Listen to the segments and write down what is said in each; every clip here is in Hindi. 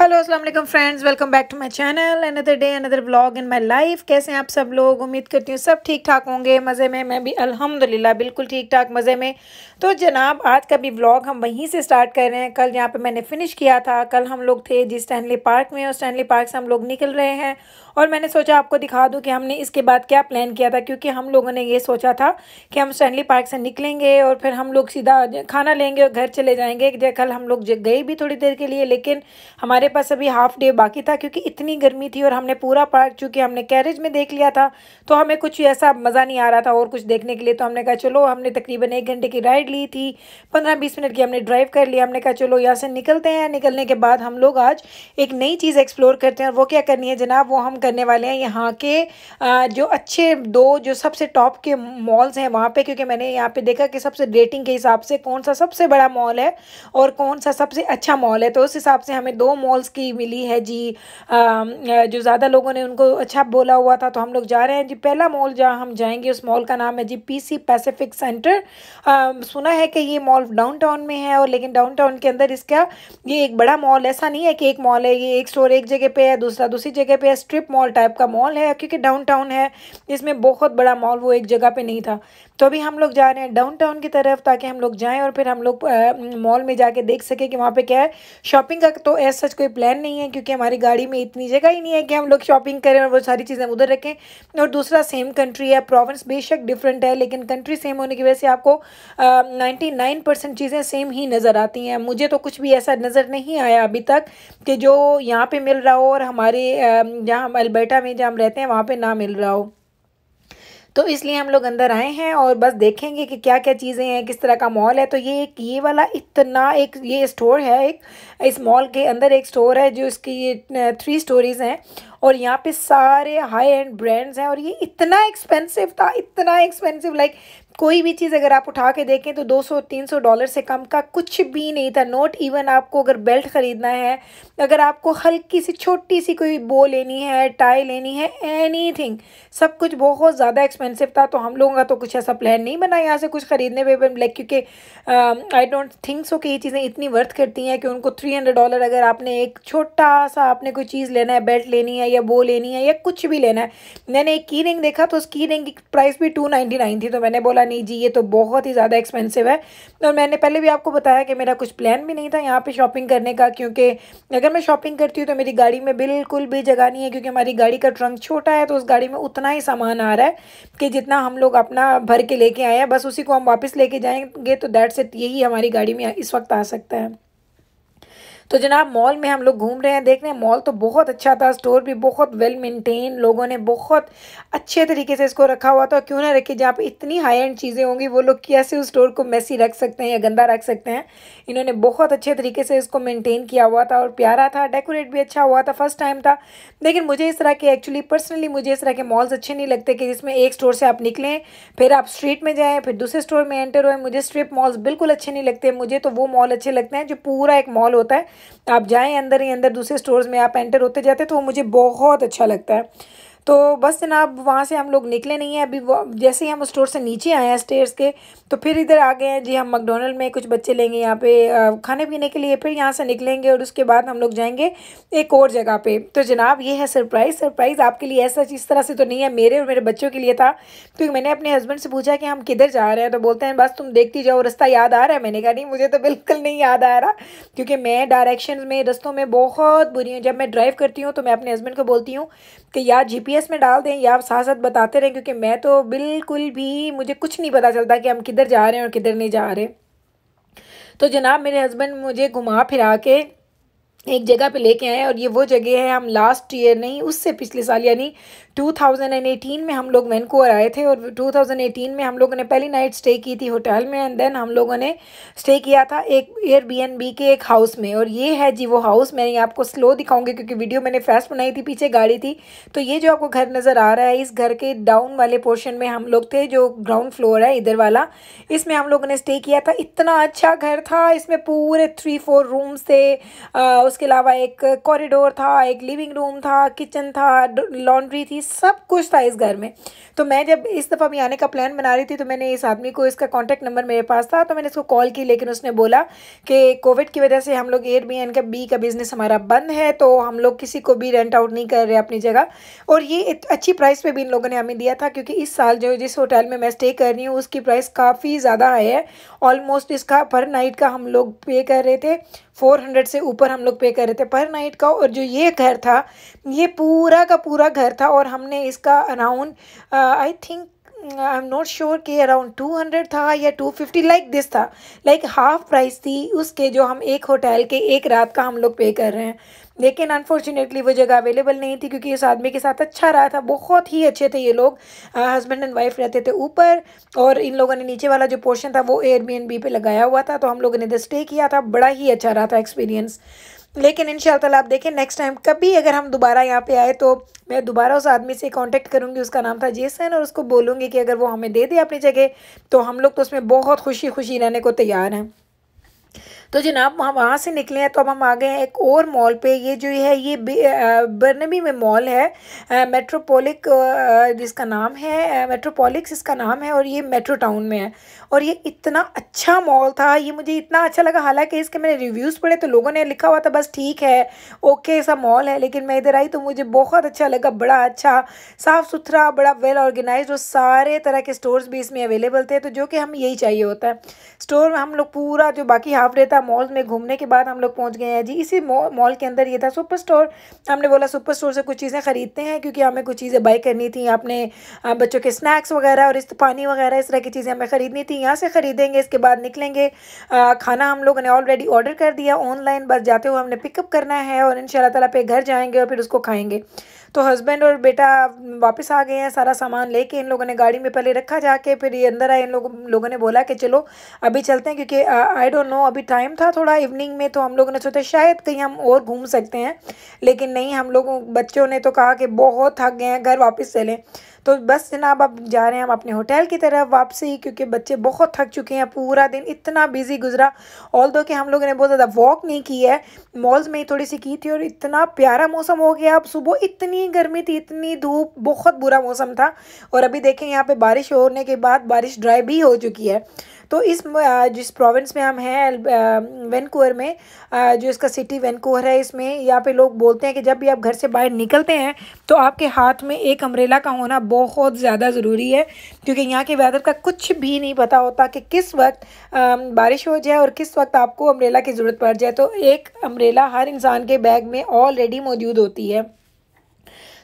हेलो अस्सलाम वालेकुम friends welcome back to my channel another day another vlog in my life कैसे हैं आप सब लोग उम्मीद करती हूँ सब ठीक ठाक होंगे मज़े में मैं भी अल्हम्दुलिल्लाह बिल्कुल ठीक ठाक मज़े में तो जनाब आज का भी व्लॉग हम वहीं से स्टार्ट कर रहे हैं कल यहाँ पे मैंने फिनिश किया था कल हम लोग थे जिस स्टैनली पार्क में और स्टैनली पार्क से हम लोग निकल रहे हैं और मैंने सोचा आपको दिखा दूँ कि हमने इसके बाद क्या प्लान किया था क्योंकि हम लोगों ने ये सोचा था कि हम स्टैंडली पार्क से निकलेंगे और फिर हम लोग सीधा खाना लेंगे और घर चले जाएंगे कल हम लोग गए भी थोड़ी देर के लिए लेकिन हमारे पास अभी हाफ डे बाकी था क्योंकि इतनी गर्मी थी और हमने पूरा पार्क चूँकि हमने कैरेज में देख लिया था तो हमें कुछ ऐसा मज़ा नहीं आ रहा था और कुछ देखने के लिए तो हमने कहा चलो हमने तकरीबन एक घंटे की राइड ली थी पंद्रह बीस मिनट की हमने ड्राइव कर लिया हमने कहा चलो यहाँ से निकलते हैं निकलने के बाद हम लोग आज एक नई चीज़ एक्सप्लोर करते हैं और वो क्या करनी है जनाब वो हम करने वाले हैं यहाँ के जो अच्छे दो जो सबसे टॉप के मॉल्स हैं वहाँ पे क्योंकि मैंने यहाँ पे देखा कि सबसे रेटिंग के हिसाब से कौन सा सबसे बड़ा मॉल है और कौन सा सबसे अच्छा मॉल है तो उस हिसाब से हमें दो मॉल्स की मिली है जी जो ज़्यादा लोगों ने उनको अच्छा बोला हुआ था तो हम लोग जा रहे हैं जी पहला मॉल जहाँ हम जाएंगे उस मॉल का नाम है जी पी पैसिफिक सेंटर सुना है कि ये मॉल टाउन में है और लेकिन टाउन के अंदर इसका ये एक बड़ा मॉल ऐसा नहीं है कि एक मॉल है ये एक स्टोर एक जगह पे है दूसरा दूसरी जगह पे है स्ट्रिप मॉल टाइप का मॉल है क्योंकि डाउनटाउन है इसमें बहुत बड़ा मॉल वो एक जगह पे नहीं था तो अभी हम लोग जा रहे हैं डाउन टाउन की तरफ ताकि हम लोग जाएँ और फिर हम लोग मॉल में जाके देख सकें कि वहाँ पर क्या है शॉपिंग का तो ऐसा सच कोई प्लान नहीं है क्योंकि हमारी गाड़ी में इतनी जगह ही नहीं है कि हम लोग शॉपिंग करें और वो सारी चीज़ें उधर रखें और दूसरा सेम कंट्री है प्रोवेंस बेशक डिफरेंट है लेकिन कंट्री सेम होने की वजह से आपको नाइन्टी नाइन परसेंट चीज़ें सेम ही नज़र आती हैं मुझे तो कुछ भी ऐसा नज़र नहीं आया अभी तक कि जो यहाँ पर मिल रहा हो और हमारे जहाँ हम अल्बर्टा में जहाँ हम रहते हैं वहाँ पर ना मिल रहा हो तो इसलिए हम लोग अंदर आए हैं और बस देखेंगे कि क्या क्या चीज़ें हैं किस तरह का मॉल है तो ये एक ये वाला इतना एक ये स्टोर है एक इस मॉल के अंदर एक स्टोर है जो इसकी ये थ्री स्टोरीज़ हैं और यहाँ पे सारे हाई एंड ब्रांड्स हैं और ये इतना एक्सपेंसिव था इतना एक्सपेंसिव लाइक कोई भी चीज़ अगर आप उठा के देखें तो 200-300 डॉलर से कम का कुछ भी नहीं था नोट इवन आपको अगर बेल्ट ख़रीदना है अगर आपको हल्की सी छोटी सी कोई बो लेनी है टाई लेनी है एनीथिंग सब कुछ बहुत ज़्यादा एक्सपेंसिव था तो हम लोगों का तो कुछ ऐसा प्लान नहीं बना यहाँ से कुछ ख़रीदने पे लाइक क्योंकि आई डोंट थिंक सो कि ये चीज़ें इतनी वर्थ करती हैं कि उनको थ्री हंड्रेड डॉलर अगर आपने एक छोटा सा आपने कोई चीज़ लेना है बेल्ट लेनी है या बो लेनी है या कुछ भी लेना है मैंने एक की रिंग देखा तो उस की रिंग की प्राइस भी टू नाइन थी तो मैंने बोला बोला नहीं जी ये तो बहुत ही ज़्यादा एक्सपेंसिव है और मैंने पहले भी आपको बताया कि मेरा कुछ प्लान भी नहीं था यहाँ पर शॉपिंग करने का क्योंकि अगर मैं शॉपिंग करती हूँ तो मेरी गाड़ी में बिल्कुल भी जगह नहीं है क्योंकि हमारी गाड़ी का ट्रंक छोटा है तो उस गाड़ी में उतना ही सामान आ रहा है कि जितना हम लोग अपना भर के लेके आए हैं बस उसी को हम वापस लेके जाएंगे तो दैट्स इट यही हमारी गाड़ी में इस वक्त आ सकता है तो जनाब मॉल में हम लोग घूम रहे हैं देख रहे हैं मॉल तो बहुत अच्छा था स्टोर भी बहुत वेल मेंटेन लोगों ने बहुत अच्छे तरीके से इसको रखा हुआ था क्यों ना रखे जहाँ पर इतनी हाई एंड चीज़ें होंगी वो लोग कैसे उस स्टोर को मैसी रख सकते हैं या गंदा रख सकते हैं इन्होंने बहुत अच्छे तरीके से इसको मेनटेन किया हुआ था और प्यारा था डेकोरेट भी अच्छा हुआ था फर्स्ट टाइम था लेकिन मुझे इस तरह के एक्चुअली पर्सनली मुझे इस तरह के मॉल्स अच्छे नहीं लगते कि जिसमें एक स्टोर से आप निकलें फिर आप स्ट्रीट में जाएँ फिर दूसरे स्टोर में एंटर हुए मुझे स्ट्रिप मॉल्स बिल्कुल अच्छे नहीं लगते मुझे तो वो मॉल अच्छे लगते हैं जो पूरा एक मॉल होता है आप जाएँ अंदर ही अंदर दूसरे स्टोर्स में आप एंटर होते जाते तो वो मुझे बहुत अच्छा लगता है तो बस जनाब वहाँ से हम लोग निकले नहीं हैं अभी जैसे ही हम स्टोर से नीचे आए हैं स्टेयर्स के तो फिर इधर आ गए हैं जी हम मकडोनल्ड में कुछ बच्चे लेंगे यहाँ पे खाने पीने के लिए फिर यहाँ से निकलेंगे और उसके बाद हम लोग जाएंगे एक और जगह पे तो जनाब ये है सरप्राइज़ सरप्राइज़ आपके लिए ऐसा इस तरह से तो नहीं है मेरे और मेरे बच्चों के लिए था क्योंकि तो मैंने अपने हस्बैंड से पूछा कि हम किधर जा रहे हैं तो बोलते हैं बस तुम देखती जाओ रास्ता याद आ रहा है मैंने कहा नहीं मुझे तो बिल्कुल नहीं याद आ रहा क्योंकि मैं डायरेक्शन में रस्तों में बहुत बुरी हूँ जब मैं ड्राइव करती हूँ तो मैं अपने हस्बैंड को बोलती हूँ कि या जीपीएस में डाल दें या आप साथ साथ बताते रहें क्योंकि मैं तो बिल्कुल भी मुझे कुछ नहीं पता चलता कि हम किधर जा रहे हैं और किधर नहीं जा रहे तो जनाब मेरे हस्बैंड मुझे घुमा फिरा के एक जगह पे लेके आए और ये वो जगह है हम लास्ट ईयर नहीं उससे पिछले साल यानी 2018 में हम लोग वैनकूवर आए थे और 2018 में हम लोगों ने पहली नाइट स्टे की थी होटल में एंड देन हम लोगों ने स्टे किया था एक एयरबीएनबी के एक हाउस में और ये है जी वो हाउस मैं आपको स्लो दिखाऊंगी क्योंकि वीडियो मैंने फास्ट बनाई थी पीछे गाड़ी थी तो ये जो आपको घर नज़र आ रहा है इस घर के डाउन वाले पोर्शन में हम लोग थे जो ग्राउंड फ्लोर है इधर वाला इसमें हम लोगों ने स्टे किया था इतना अच्छा घर था इसमें पूरे थ्री फोर रूम्स थे उसके अलावा एक कॉरिडोर था एक लिविंग रूम था किचन था लॉन्ड्री थी सब कुछ था इस घर में तो मैं जब इस दफ़ा भी आने का प्लान बना रही थी तो मैंने इस आदमी को इसका कॉन्टैक्ट नंबर मेरे पास था तो मैंने इसको कॉल की लेकिन उसने बोला कि कोविड की वजह से हम लोग एयर बी का बी का बिज़नेस हमारा बंद है तो हम लोग किसी को भी रेंट आउट नहीं कर रहे अपनी जगह और ये अच्छी प्राइस पर भी इन लोगों ने हमें दिया था क्योंकि इस साल जो जिस होटल में मैं स्टे कर रही हूँ उसकी प्राइस काफ़ी ज़्यादा हाई है ऑलमोस्ट इसका पर नाइट का हम लोग पे कर रहे थे फोर हंड्रेड से ऊपर हम लोग पे कर रहे थे पर नाइट का और जो ये घर था ये पूरा का पूरा घर था और हमने इसका around I think I am not sure कि अराउंड टू हंड्रेड था या टू फिफ्टी लाइक दिस था लाइक हाफ प्राइस थी उसके जो हम एक होटल के एक रात का हम लोग पे कर रहे हैं लेकिन अनफॉर्चुनेटली वो जगह अवेलेबल नहीं थी क्योंकि इस आदमी के साथ अच्छा रहा था बहुत ही अच्छे थे ये लोग हस्बैंड एंड वाइफ रहते थे ऊपर और इन लोगों ने नीचे वाला जो पोर्शन था वो एयरबीएनबी पे लगाया हुआ था तो हम लोगों ने स्टे किया था बड़ा ही अच्छा रहा था एक्सपीरियंस लेकिन इन आप देखें नेक्स्ट टाइम कभी अगर हम दोबारा यहाँ पे आए तो मैं दोबारा उस आदमी से कांटेक्ट करूँगी उसका नाम था जेसन और उसको बोलूँगी कि अगर वो हमें दे दे अपनी जगह तो हम लोग तो उसमें बहुत खुशी खुशी रहने को तैयार हैं तो जनाब हम वहाँ से निकले हैं तो अब हम आ गए हैं एक और मॉल पे ये जो है ये बर्नबी में मॉल है मेट्रोपोलिक जिसका नाम है मेट्रोपोलिक्स इसका नाम है और ये मेट्रो टाउन में है और ये इतना अच्छा मॉल था ये मुझे इतना अच्छा लगा हालांकि इसके मैंने रिव्यूज़ पढ़े तो लोगों ने लिखा हुआ था बस ठीक है ओके ऐसा मॉल है लेकिन मैं इधर आई तो मुझे बहुत अच्छा लगा बड़ा अच्छा साफ़ सुथरा बड़ा वेल ऑर्गेनाइज और सारे तरह के स्टोर्स भी इसमें अवेलेबल थे तो जो कि हम यही चाहिए होता है स्टोर में हम लोग पूरा जो बाकी हाफ डे था मॉल में घूमने के बाद हम लोग पहुँच गए हैं जी इसी मॉल के अंदर ये था सुपर स्टोर हमने बोला सुपर स्टोर से कुछ चीज़ें ख़रीदते हैं क्योंकि हमें कुछ चीज़ें बाई करनी थी अपने बच्चों के स्नैक्स वगैरह और इस पानी वगैरह इस तरह की चीज़ें हमें ख़रीदनी थी यहाँ से ख़रीदेंगे इसके बाद निकलेंगे खाना हम लोगों ने ऑलरेडी ऑर्डर कर दिया ऑनलाइन बस जाते हुए हमने पिकअप करना है और इन ताला पे घर जाएंगे और फिर उसको खाएंगे तो हस्बैंड और बेटा वापस आ गए हैं सारा सामान लेके इन लोगों ने गाड़ी में पहले रखा जाके फिर ये अंदर आए इन लोगों लोगों ने बोला कि चलो अभी चलते हैं क्योंकि आई डोंट नो अभी टाइम टाइम था थोड़ा इवनिंग में तो हम लोगों ने सोचा शायद कहीं हम और घूम सकते हैं लेकिन नहीं हम लोगों बच्चों ने तो कहा कि बहुत थक गए हैं घर वापस चलें तो बस जनाब अब जा रहे हैं हम अपने होटल की तरफ वापसी क्योंकि बच्चे बहुत थक चुके हैं पूरा दिन इतना बिजी गुजरा ऑल दो कि हम लोगों ने बहुत ज़्यादा वॉक नहीं की है मॉल्स में ही थोड़ी सी की थी और इतना प्यारा मौसम हो गया अब सुबह इतनी गर्मी थी इतनी धूप बहुत बुरा मौसम था और अभी देखें यहाँ पर बारिश होने के बाद बारिश ड्राई भी हो चुकी है तो इस जिस प्रोविंस में हम हैं वैनकूवर में जो इसका सिटी वैनकूवर है इसमें यहाँ पे लोग बोलते हैं कि जब भी आप घर से बाहर निकलते हैं तो आपके हाथ में एक अम्ब्रेला का होना बहुत ज़्यादा ज़रूरी है क्योंकि यहाँ के वेदर का कुछ भी नहीं पता होता कि किस वक्त बारिश हो जाए और किस वक्त आपको अम्ब्रेला की ज़रूरत पड़ जाए तो एक अम्ब्रेला हर इंसान के बैग में ऑलरेडी मौजूद होती है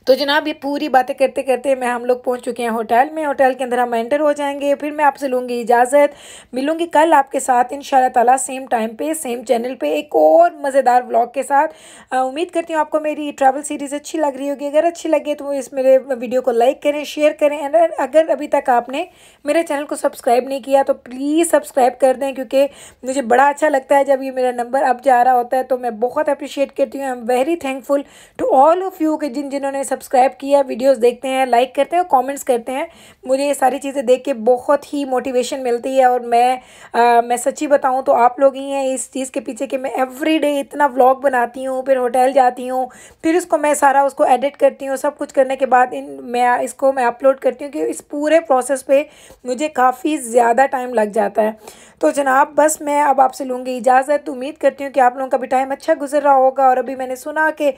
तो जनाब ये पूरी बातें करते करते मैं हम लोग पहुँच चुके हैं होटल में होटल के अंदर हम एंटर हो जाएंगे फिर मैं आपसे लूँगी इजाज़त मिलूँगी कल आपके साथ इन ताला सेम टाइम पर सेम चैनल पर एक और मज़ेदार ब्लॉग के साथ उम्मीद करती हूँ आपको मेरी ट्रैवल सीरीज़ अच्छी लग रही होगी अगर अच्छी लगे तो इस मेरे वीडियो को लाइक करें शेयर करें एंड अगर अभी तक आपने मेरे चैनल को सब्सक्राइब नहीं किया तो प्लीज़ सब्सक्राइब कर दें क्योंकि मुझे बड़ा अच्छा लगता है जब ये मेरा नंबर अब जा रहा होता है तो मैं बहुत अप्रिशिएट करती हूँ I am very thankful to all of you के जिन जिन्होंने सब्सक्राइब किया वीडियोस देखते हैं लाइक करते हैं और कमेंट्स करते हैं मुझे ये सारी चीज़ें देख के बहुत ही मोटिवेशन मिलती है और मैं आ, मैं सच्ची बताऊँ तो आप लोग ही हैं इस चीज़ के पीछे कि मैं एवरीडे इतना व्लॉग बनाती हूँ फिर होटल जाती हूँ फिर इसको मैं सारा उसको एडिट करती हूँ सब कुछ करने के बाद इन मैं इसको मैं अपलोड करती हूँ कि इस पूरे प्रोसेस पे मुझे काफ़ी ज़्यादा टाइम लग जाता है तो जनाब बस मैं अब आपसे लूँगी इजाज़त उम्मीद करती हूँ कि आप लोगों का भी टाइम अच्छा गुजर रहा होगा और अभी मैंने सुना कि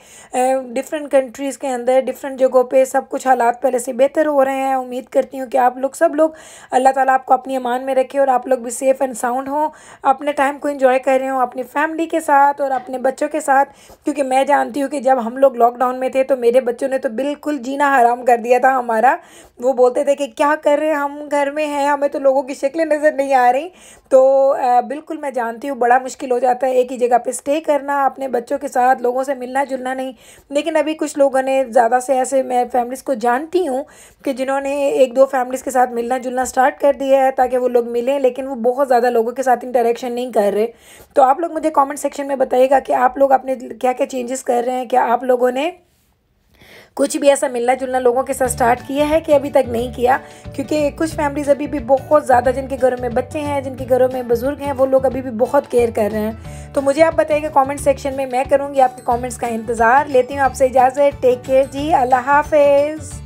डिफरेंट कंट्रीज़ के अंदर डिफरेंट जगहों पर सब कुछ हालात पहले से बेहतर हो रहे हैं उम्मीद करती हूँ कि आप लोग सब लोग अल्लाह ताला आपको अपनी अमान में रखे और आप लोग भी सेफ़ एंड साउंड हों अपने टाइम को इन्जॉय कर रहे हों अपनी फैमिली के साथ और अपने बच्चों के साथ क्योंकि मैं जानती हूँ कि जब हम लोग लॉकडाउन में थे तो मेरे बच्चों ने तो बिल्कुल जीना हराम कर दिया था हमारा वो बोलते थे कि क्या कर रहे हैं हम घर में हैं हमें तो लोगों की शक्लें नज़र नहीं आ रही तो बिल्कुल मैं जानती हूँ बड़ा मुश्किल हो जाता है एक ही जगह पे स्टे करना अपने बच्चों के साथ लोगों से मिलना जुलना नहीं लेकिन अभी कुछ लोगों ने ज़्यादा से ऐसे मैं फैमिलीज़ को जानती हूँ कि जिन्होंने एक दो फैमिलीज़ के साथ मिलना जुलना स्टार्ट कर दिया है ताकि वो लोग मिलें लेकिन वो बहुत ज़्यादा लोगों के साथ इंटरेक्शन नहीं कर रहे तो आप लोग मुझे कॉमेंट सेक्शन में बताइएगा कि आप लोग अपने क्या क्या चेंजेस कर रहे हैं क्या आप लोगों ने कुछ भी ऐसा मिलना जुलना लोगों के साथ स्टार्ट किया है कि अभी तक नहीं किया क्योंकि कुछ फैमिलीज़ अभी भी बहुत ज़्यादा जिनके घरों में बच्चे हैं जिनके घरों में बुज़ुर्ग हैं वो लोग अभी भी बहुत केयर कर रहे हैं तो मुझे आप बताइएगा कॉमेंट सेक्शन में मैं करूँगी आपके कॉमेंट्स का इंतज़ार लेती हूँ आपसे इजाज़त टेक केयर जी अल्लाह हाफिज़